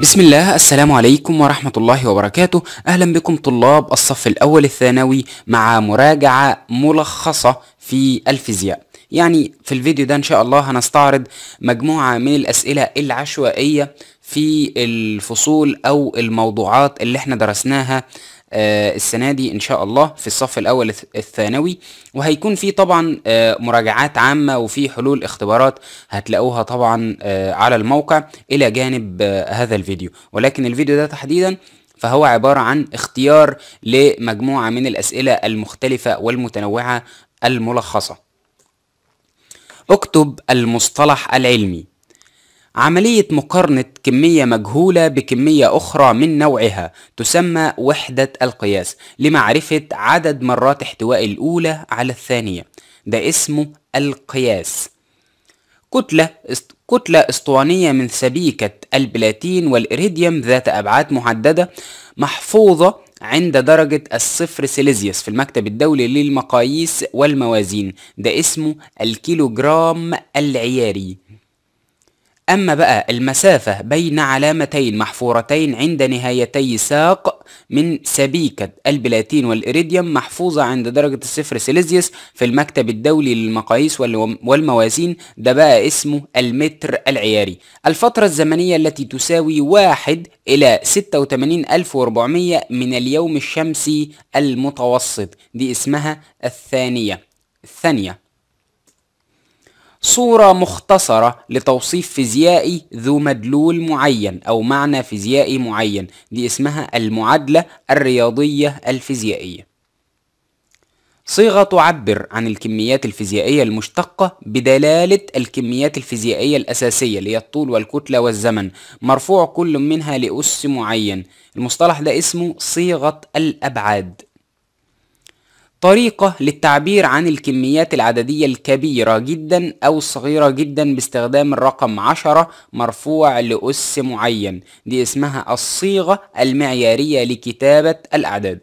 بسم الله السلام عليكم ورحمة الله وبركاته أهلا بكم طلاب الصف الأول الثانوي مع مراجعة ملخصة في الفيزياء يعني في الفيديو ده إن شاء الله هنستعرض مجموعة من الأسئلة العشوائية في الفصول أو الموضوعات اللي احنا درسناها آه، السنه دي ان شاء الله في الصف الاول الثانوي وهيكون في طبعا آه، مراجعات عامه وفي حلول اختبارات هتلاقوها طبعا آه، على الموقع الى جانب هذا الفيديو ولكن الفيديو ده تحديدا فهو عبارة عن اختيار لمجموعة من الأسئلة المختلفة والمتنوعة الملخصة اكتب المصطلح العلمي عملية مقارنة كمية مجهولة بكمية أخرى من نوعها تسمى وحدة القياس لمعرفة عدد مرات احتواء الأولى على الثانية ده اسمه القياس كتلة كتلة اسطوانية من سبيكة البلاتين والإريديوم ذات أبعاد محددة محفوظة عند درجة الصفر سيليزيوس في المكتب الدولي للمقاييس والموازين ده اسمه الكيلوغرام العياري أما بقى المسافة بين علامتين محفورتين عند نهايتي ساق من سبيكة البلاتين والإيريديوم محفوظة عند درجة الصفر سيليزيوس في المكتب الدولي للمقاييس والموازين ده بقى اسمه المتر العياري الفترة الزمنية التي تساوي واحد إلى 86400 من اليوم الشمسي المتوسط دي اسمها الثانية الثانية صورة مختصرة لتوصيف فيزيائي ذو مدلول معين أو معنى فيزيائي معين دي اسمها المعادلة الرياضية الفيزيائية صيغة تعبر عن الكميات الفيزيائية المشتقة بدلالة الكميات الفيزيائية الأساسية اللي هي الطول والكتلة والزمن مرفوع كل منها لأس معين المصطلح ده اسمه صيغة الأبعاد طريقة للتعبير عن الكميات العددية الكبيرة جدا أو الصغيرة جدا باستخدام الرقم عشرة مرفوع لأس معين دي اسمها الصيغة المعيارية لكتابة الأعداد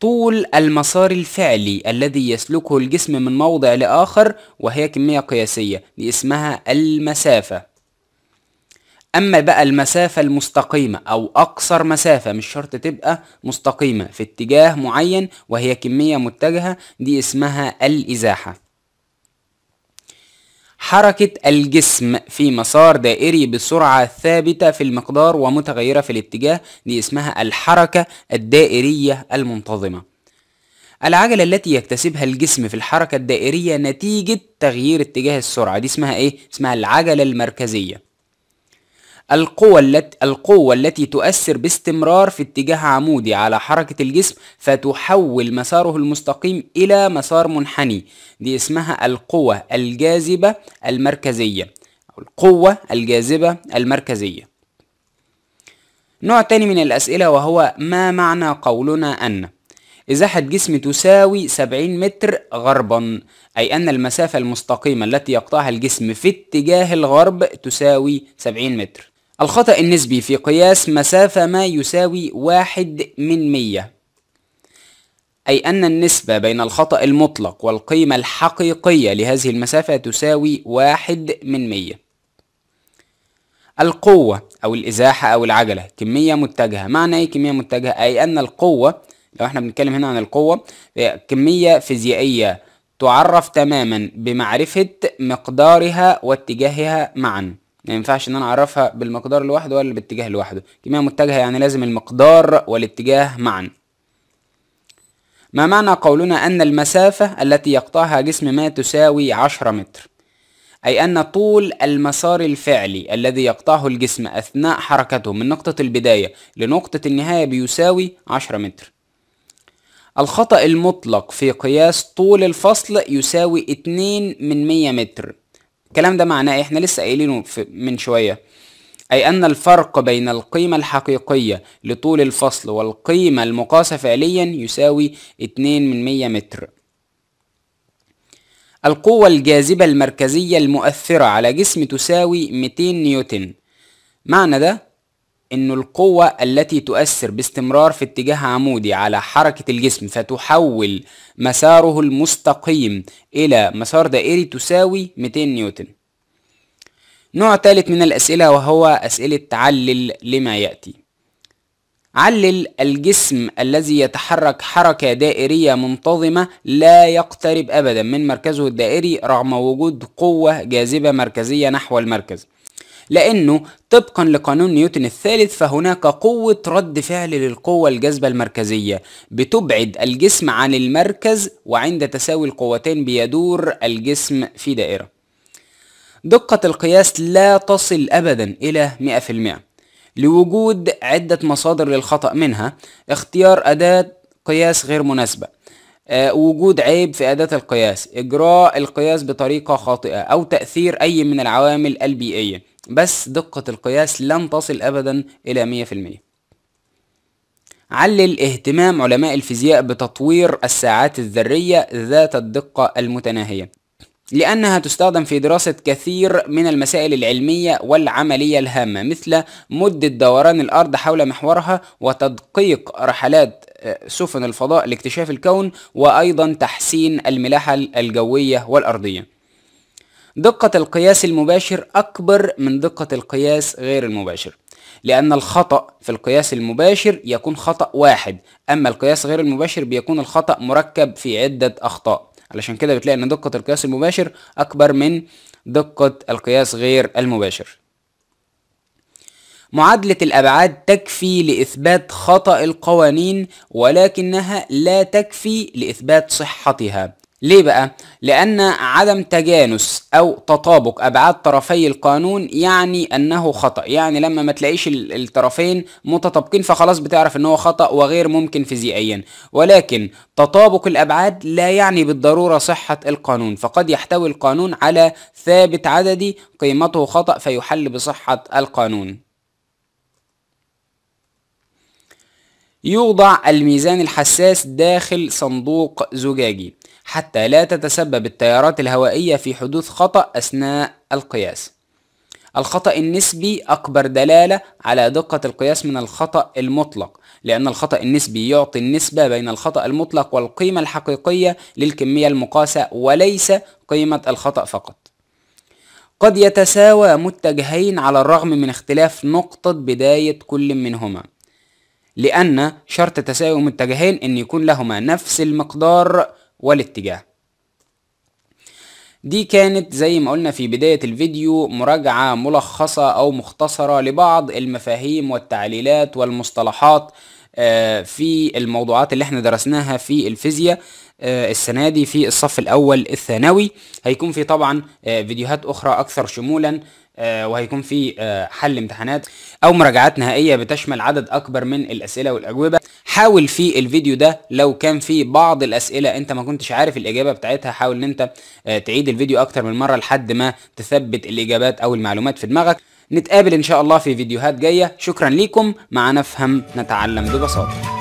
طول المسار الفعلي الذي يسلكه الجسم من موضع لآخر وهي كمية قياسية دي اسمها المسافة اما بقى المسافة المستقيمة او اقصر مسافة مش شرط تبقى مستقيمة في اتجاه معين وهي كمية متجهة دي اسمها الازاحة حركة الجسم في مسار دائري بسرعة ثابتة في المقدار ومتغيرة في الاتجاه دي اسمها الحركة الدائرية المنتظمة العجلة التي يكتسبها الجسم في الحركة الدائرية نتيجة تغيير اتجاه السرعة دي اسمها ايه؟ اسمها العجلة المركزية القوة التي القوة التي تؤثر باستمرار في اتجاه عمودي على حركة الجسم فتحول مساره المستقيم إلى مسار منحني دي اسمها القوة الجاذبة المركزية أو القوة الجاذبة المركزية نوع تاني من الأسئلة وهو ما معنى قولنا أن إزاحة جسم تساوي 70 متر غربا أي أن المسافة المستقيمة التي يقطعها الجسم في اتجاه الغرب تساوي 70 متر الخطأ النسبي في قياس مسافة ما يساوي واحد من مية أي أن النسبة بين الخطأ المطلق والقيمة الحقيقية لهذه المسافة تساوي واحد من مية القوة أو الإزاحة أو العجلة كمية متجهة معنى إيه كمية متجهة أي أن القوة لو احنا بنتكلم هنا عن القوة كمية فيزيائية تعرف تماما بمعرفة مقدارها واتجاهها معا ما ينفعش ان انا اعرفها بالمقدار لوحده ولا بالاتجاه لوحده كمية متجهة يعني لازم المقدار والاتجاه معا ما معنى قولنا أن المسافة التي يقطعها جسم ما تساوي 10 متر أي أن طول المسار الفعلي الذي يقطعه الجسم أثناء حركته من نقطة البداية لنقطة النهاية بيساوي 10 متر الخطأ المطلق في قياس طول الفصل يساوي 2 من 100 متر الكلام ده معناه إيه؟ احنا لسه قايلينه من شويه أي أن الفرق بين القيمة الحقيقية لطول الفصل والقيمة المقاسة فعليا يساوي 2 من 100 متر القوة الجاذبة المركزية المؤثرة على جسم تساوي 200 نيوتن معنى ده أن القوة التي تؤثر باستمرار في اتجاه عمودي على حركة الجسم فتحول مساره المستقيم إلى مسار دائري تساوي 200 نيوتن نوع ثالث من الأسئلة وهو أسئلة تعلل لما يأتي علل الجسم الذي يتحرك حركة دائرية منتظمة لا يقترب أبدا من مركزه الدائري رغم وجود قوة جاذبة مركزية نحو المركز لأنه طبقا لقانون نيوتن الثالث فهناك قوة رد فعل للقوة الجاذبة المركزية بتبعد الجسم عن المركز وعند تساوي القوتين بيدور الجسم في دائرة دقة القياس لا تصل أبدا إلى 100% لوجود عدة مصادر للخطأ منها اختيار أداة قياس غير مناسبة أه وجود عيب في أداة القياس إجراء القياس بطريقة خاطئة أو تأثير أي من العوامل البيئية بس دقة القياس لن تصل أبدا إلى 100% علل اهتمام علماء الفيزياء بتطوير الساعات الذرية ذات الدقة المتناهية لأنها تستخدم في دراسة كثير من المسائل العلمية والعملية الهامة مثل مدة دوران الأرض حول محورها وتدقيق رحلات آه، سفن الفضاء لاكتشاف الكون وأيضا تحسين الملاحة الجوية والأرضية دقة القياس المباشر أكبر من دقة القياس غير المباشر لأن الخطأ في القياس المباشر يكون خطأ واحد أما القياس غير المباشر بيكون الخطأ مركب في عدة أخطاء علشان كده بتلاقي أن دقة القياس المباشر أكبر من دقة القياس غير المباشر معادلة الأبعاد تكفي لإثبات خطأ القوانين ولكنها لا تكفي لإثبات صحتها ليه بقى؟ لأن عدم تجانس أو تطابق أبعاد طرفي القانون يعني أنه خطأ، يعني لما ما تلاقيش الطرفين متطابقين فخلاص بتعرف أنه خطأ وغير ممكن فيزيائيا، ولكن تطابق الأبعاد لا يعني بالضرورة صحة القانون، فقد يحتوي القانون على ثابت عددي قيمته خطأ فيحل بصحة القانون. يوضع الميزان الحساس داخل صندوق زجاجي حتى لا تتسبب التيارات الهوائية في حدوث خطأ أثناء القياس الخطأ النسبي أكبر دلالة على دقة القياس من الخطأ المطلق لأن الخطأ النسبي يعطي النسبة بين الخطأ المطلق والقيمة الحقيقية للكمية المقاسة وليس قيمة الخطأ فقط قد يتساوى متجهين على الرغم من اختلاف نقطة بداية كل منهما لأن شرط تساوم اتجاهين إن يكون لهما نفس المقدار والاتجاه دي كانت زي ما قلنا في بداية الفيديو مراجعة ملخصة أو مختصرة لبعض المفاهيم والتعليلات والمصطلحات آه، في الموضوعات اللي احنا درسناها في الفيزياء آه، السنة دي في الصف الأول الثانوي هيكون في طبعا آه، فيديوهات أخرى أكثر شمولا آه، وهيكون في آه، حل امتحانات او مراجعات نهائيه بتشمل عدد اكبر من الاسئله والاجوبه حاول في الفيديو ده لو كان في بعض الاسئله انت ما كنتش عارف الاجابه بتاعتها حاول ان انت آه، تعيد الفيديو اكتر من مره لحد ما تثبت الاجابات او المعلومات في دماغك نتقابل ان شاء الله في فيديوهات جايه شكرا ليكم معنا افهم نتعلم ببساطه